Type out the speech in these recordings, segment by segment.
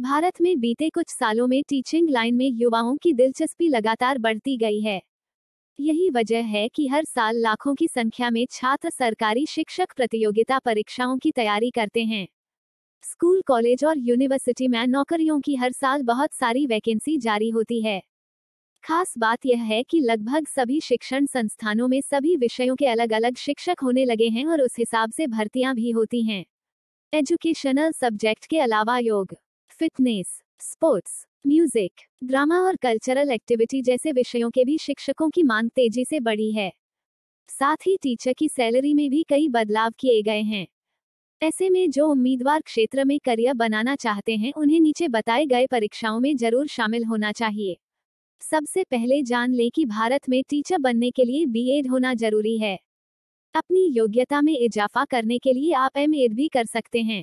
भारत में बीते कुछ सालों में टीचिंग लाइन में युवाओं की दिलचस्पी लगातार बढ़ती गई है यही वजह है कि हर साल लाखों की संख्या में छात्र सरकारी शिक्षक प्रतियोगिता परीक्षाओं की तैयारी करते हैं स्कूल कॉलेज और यूनिवर्सिटी में नौकरियों की हर साल बहुत सारी वैकेंसी जारी होती है खास बात यह है कि लगभग सभी शिक्षण संस्थानों में सभी विषयों के अलग अलग शिक्षक होने लगे हैं और उस हिसाब से भर्तियां भी होती हैं एजुकेशनल सब्जेक्ट के अलावा योग फिटनेस स्पोर्ट्स म्यूजिक ड्रामा और कल्चरल एक्टिविटी जैसे विषयों के भी शिक्षकों की मांग तेजी से बढ़ी है साथ ही टीचर की सैलरी में भी कई बदलाव किए गए हैं ऐसे में जो उम्मीदवार क्षेत्र में करियर बनाना चाहते हैं उन्हें नीचे बताए गए परीक्षाओं में जरूर शामिल होना चाहिए सबसे पहले जान लें कि भारत में टीचर बनने के लिए बी होना जरूरी है अपनी योग्यता में इजाफा करने के लिए आप एम भी कर सकते हैं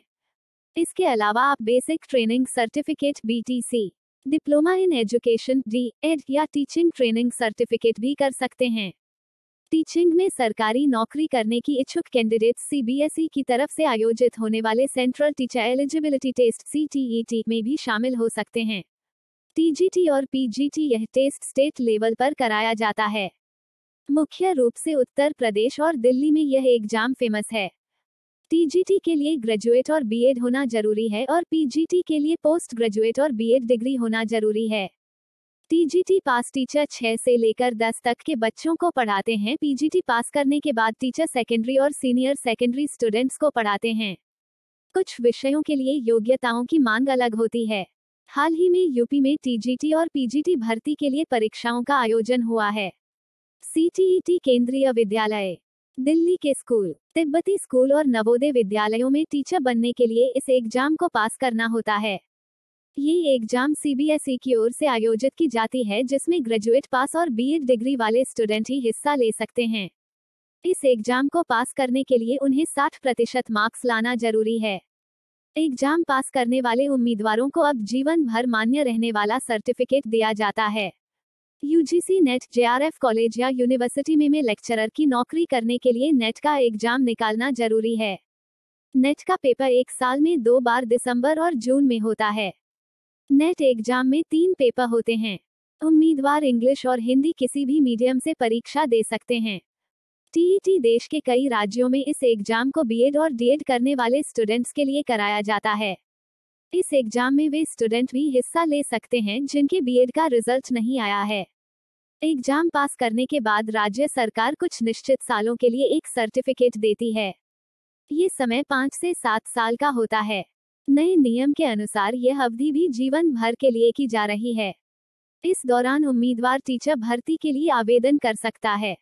इसके अलावा आप basic training certificate BTC, diploma in education D Ed या टीचिंग ट्रेनिंग सर्टिफिकेट भी कर सकते हैं टीचिंग में सरकारी नौकरी करने की इच्छुक कैंडिडेट सीबीएसई e की तरफ से आयोजित होने वाले central teacher eligibility test CTET में भी शामिल हो सकते हैं टीजीटी और पीजीटी यह टेस्ट स्टेट लेवल पर कराया जाता है मुख्य रूप से उत्तर प्रदेश और दिल्ली में यह एग्जाम फेमस है टीजीटी के लिए ग्रेजुएट और बीएड होना जरूरी है और पीजीटी के लिए पोस्ट ग्रेजुएट और बीएड डिग्री होना जरूरी है टीजीटी पास टीचर छह से लेकर दस तक के बच्चों को पढ़ाते हैं पीजीटी पास करने के बाद टीचर सेकेंडरी और सीनियर सेकेंडरी स्टूडेंट्स को पढ़ाते हैं कुछ विषयों के लिए योग्यताओं की मांग अलग होती है हाल ही में यूपी में टीजीटी और पीजीटी भर्ती के लिए परीक्षाओं का आयोजन हुआ है सीटीईटी e केंद्रीय विद्यालय दिल्ली के स्कूल तिब्बती स्कूल और नवोदय विद्यालयों में टीचर बनने के लिए इस एग्जाम को पास करना होता है ये एग्जाम सीबीएसई e की ओर से आयोजित की जाती है जिसमें ग्रेजुएट पास और बीएड डिग्री वाले स्टूडेंट ही हिस्सा ले सकते हैं इस एग्जाम को पास करने के लिए उन्हें 60 प्रतिशत मार्क्स लाना जरूरी है एग्जाम पास करने वाले उम्मीदवारों को अब जीवन भर मान्य रहने वाला सर्टिफिकेट दिया जाता है यूजीसी नेट जेआरएफ कॉलेज या यूनिवर्सिटी में में लेक्चरर की नौकरी करने के लिए नेट का एग्जाम निकालना जरूरी है नेट का पेपर एक साल में दो बार दिसंबर और जून में होता है नेट एग्जाम में तीन पेपर होते हैं उम्मीदवार इंग्लिश और हिंदी किसी भी मीडियम से परीक्षा दे सकते हैं टीईटी e देश के कई राज्यों में इस एग्जाम को बीएड और डीएड करने वाले स्टूडेंट्स के लिए कराया जाता है इस एग्जाम में वे स्टूडेंट भी हिस्सा ले सकते हैं जिनके बीएड का रिजल्ट नहीं आया है एग्जाम पास करने के बाद राज्य सरकार कुछ निश्चित सालों के लिए एक सर्टिफिकेट देती है ये समय पाँच से सात साल का होता है नए नियम के अनुसार यह अवधि भी जीवन भर के लिए की जा रही है इस दौरान उम्मीदवार टीचर भर्ती के लिए आवेदन कर सकता है